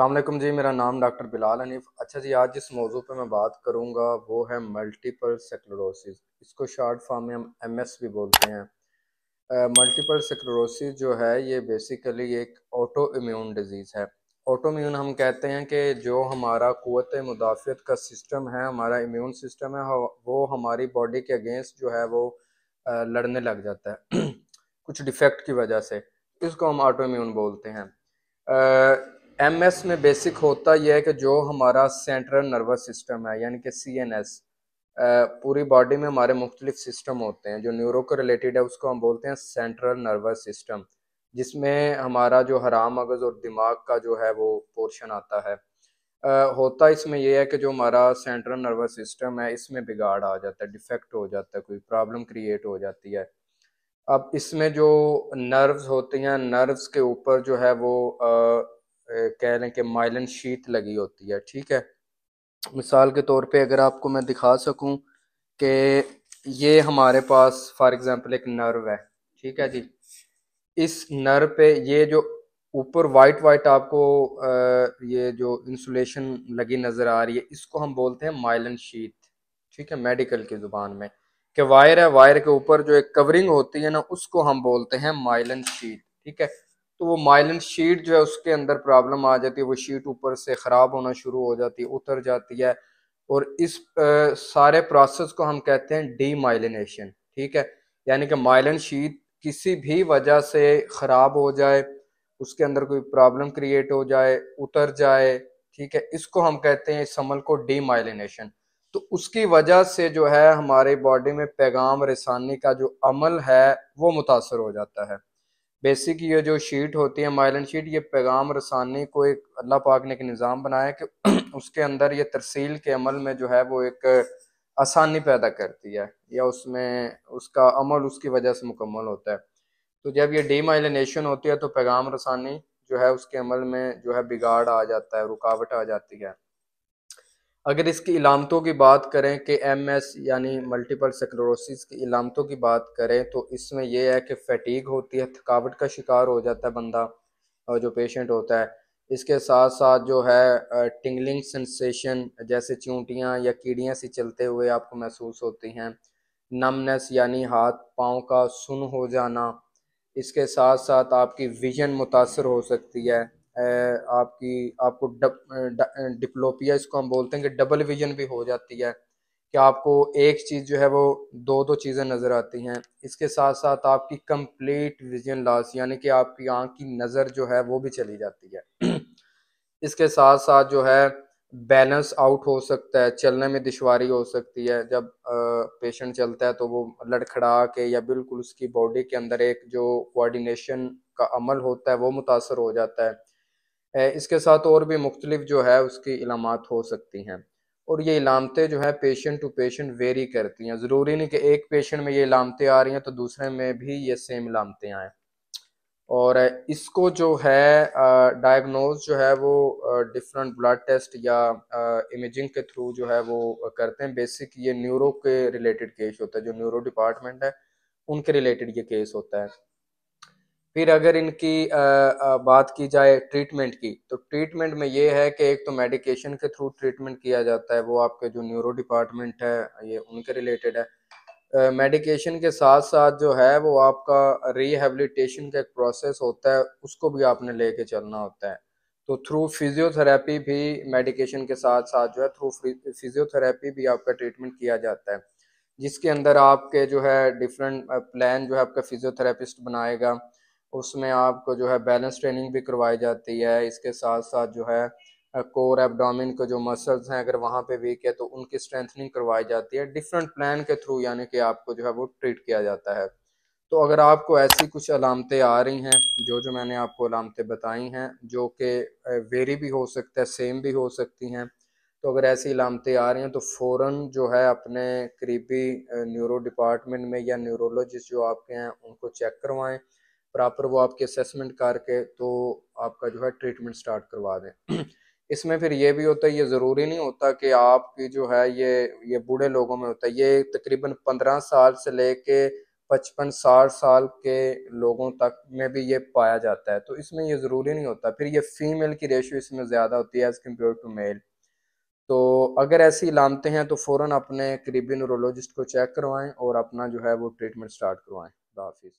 अल्लाम जी मेरा नाम डॉक्टर बिलाल हनीफ अच्छा जी आज जिस मौजू पर मैं बात करूँगा वो है मल्टीपल सेक्लोरोसिस इसको शॉर्ट फॉर्म में हम एम एस भी बोलते हैं मल्टीपल सेक्लोरोसिस जो है ये बेसिकली एक ऑटो इम्यून डिजीज़ है ऑटो इम्यून हम कहते हैं कि जो हमारा क़वत मुदाफ़त का सिस्टम है हमारा इम्यून सिस्टम है वो हमारी बॉडी के अगेंस्ट जो है वो लड़ने लग जाता है कुछ डिफेक्ट की वजह से इसको हम ऑटो इम्यून बोलते हैं एम एस में बेसिक होता यह है कि जो हमारा सेंट्रल नर्वस सिस्टम है यानी कि सी एन एस पूरी बॉडी में हमारे मुख्तलिफ सिस्टम होते हैं जो न्यूरो को रिलेटेड है उसको हम बोलते हैं सेंट्रल नर्वस सिस्टम जिसमें हमारा जो हराम मगज़ और दिमाग का जो है वो पोर्शन आता है आ, होता इसमें यह है कि जो हमारा सेंट्रल नर्वस सिस्टम है इसमें बिगाड़ आ जाता है डिफेक्ट हो जाता है कोई प्रॉब्लम क्रिएट हो जाती है अब इसमें जो नर्व्स होती हैं नर्व्स के ऊपर जो है वो कह लें कि माइलन शीट लगी होती है ठीक है मिसाल के तौर पे अगर आपको मैं दिखा सकूं कि ये हमारे पास फॉर एग्जांपल एक नर्व है ठीक है जी इस नर्व पे ये जो ऊपर वाइट वाइट आपको ये जो इंसुलेशन लगी नज़र आ रही है इसको हम बोलते हैं माइलन शीट ठीक है मेडिकल की ज़ुबान में कि वायर है वायर के ऊपर जो एक कवरिंग होती है ना उसको हम बोलते हैं माइलन शीट ठीक है तो वो माइलन शीट जो है उसके अंदर प्रॉब्लम आ जाती है वो शीट ऊपर से ख़राब होना शुरू हो जाती है उतर जाती है और इस आ, सारे प्रोसेस को हम कहते हैं डी माइलिनेशन ठीक है यानी कि माइलन शीट किसी भी वजह से ख़राब हो जाए उसके अंदर कोई प्रॉब्लम क्रिएट हो जाए उतर जाए ठीक है इसको हम कहते हैं इस अमल को डी माइलिनेशन तो उसकी वजह से जो है हमारे बॉडी में पैगाम रसानी का जो अमल है वो मुतासर हो जाता है बेसिक ये जो शीट होती है माइलन शीट ये पैगाम रसानी को एक अल्लाह पाक ने एक निज़ाम बनाया कि उसके अंदर ये तरसील के अमल में जो है वो एक आसानी पैदा करती है या उसमें उसका अमल उसकी वजह से मुकम्मल होता है तो जब ये डीमाइलिनेशन होती है तो पैगाम रसानी जो है उसके अमल में जो है बिगाड़ आ जाता है रुकावट आ जाती है अगर इसकी इलामतों की बात करें कि एम एस यानी मल्टीपल सेक्लोरोसिस की इलामतों की बात करें तो इसमें यह है कि फटीग होती है थकावट का शिकार हो जाता है बंदा और जो पेशेंट होता है इसके साथ साथ जो है टिंगलिंग सेंसेशन जैसे चूंटियाँ या कीड़ियाँ सी चलते हुए आपको महसूस होती हैं नमनेस यानी हाथ पाँव का सुन हो जाना इसके साथ साथ आपकी विजन मुतासर हो सकती है आपकी आपको डिप्लोपिया इसको हम बोलते हैं कि डबल विजन भी हो जाती है कि आपको एक चीज़ जो है वो दो दो चीज़ें नज़र आती हैं इसके साथ साथ आपकी कंप्लीट विजन लॉस यानी कि आपकी आंख की नज़र जो है वो भी चली जाती है इसके साथ साथ जो है बैलेंस आउट हो सकता है चलने में दुशारी हो सकती है जब पेशेंट चलता है तो वो लड़खड़ा के या बिल्कुल उसकी बॉडी के अंदर एक जो कोऑर्डिनेशन का अमल होता है वो मुतासर हो जाता है इसके साथ और भी मुख्तलिफ जो है उसकी इलामत हो सकती हैं और ये इलामतें जो है पेशेंट टू पेशेंट वेरी करती हैं ज़रूरी नहीं कि एक पेशेंट में ये इलामतें आ रही हैं तो दूसरे में भी ये सेम इलामतें आएँ और इसको जो है डायग्नोज जो है वो डिफरेंट ब्लड टेस्ट या इमेजिंग के थ्रू जो है वो करते हैं बेसिक ये न्यूरो के रिलेटेड केस होता है जो न्यूरो डिपार्टमेंट है उनके रिलेटेड ये केस होता है फिर अगर इनकी बात की जाए ट्रीटमेंट की तो ट्रीटमेंट में ये है कि एक तो मेडिकेशन के थ्रू ट्रीटमेंट किया जाता है वो आपके जो न्यूरो डिपार्टमेंट है ये उनके रिलेटेड है मेडिकेशन के साथ साथ जो है वो आपका रिहेबिलिटेशन का एक प्रोसेस होता है उसको भी आपने लेके चलना होता है तो थ्रू फिजियोथेरेपी भी मेडिकेशन के साथ साथ जो है थ्रू फिजियोथेरेपी भी आपका ट्रीटमेंट किया जाता है जिसके अंदर आपके जो है डिफरेंट प्लान जो है आपका फिजियोथेरेपिस्ट बनाएगा उसमें आपको जो है बैलेंस ट्रेनिंग भी करवाई जाती है इसके साथ साथ जो है कोर एबडामिन के जो मसल्स हैं अगर वहाँ पे वीक है तो उनकी स्ट्रेंथनिंग करवाई जाती है डिफरेंट प्लान के थ्रू यानी कि आपको जो है वो ट्रीट किया जाता है तो अगर आपको ऐसी कुछ अलामतें आ रही हैं जो जो मैंने आपको अलामतें बताई हैं जो कि वेरी भी हो सकता है सेम भी हो सकती हैं तो अगर ऐसी अलामतें आ रही हैं तो फ़ौर जो है अपने करीबी न्यूरो डिपार्टमेंट में या न्यूरोलॉजिस्ट जो आपके हैं उनको चेक करवाएँ प्रॉपर वो आपके असेसमेंट करके तो आपका जो है ट्रीटमेंट स्टार्ट करवा दें इसमें फिर ये भी होता है ये ज़रूरी नहीं होता कि आपकी जो है ये ये बूढ़े लोगों में होता है ये तकरीबन पंद्रह साल से लेके पचपन साठ साल के लोगों तक में भी ये पाया जाता है तो इसमें ये ज़रूरी नहीं होता फिर ये फीमेल की रेशियो इसमें ज़्यादा होती है एज़ कम्पेयर टू मेल तो अगर ऐसी लामते हैं तो फ़ौर अपने करीबी नूरोलॉजिस्ट को चेक करवाएँ और अपना जो है वो ट्रीटमेंट स्टार्ट करवाएँ हाफिज़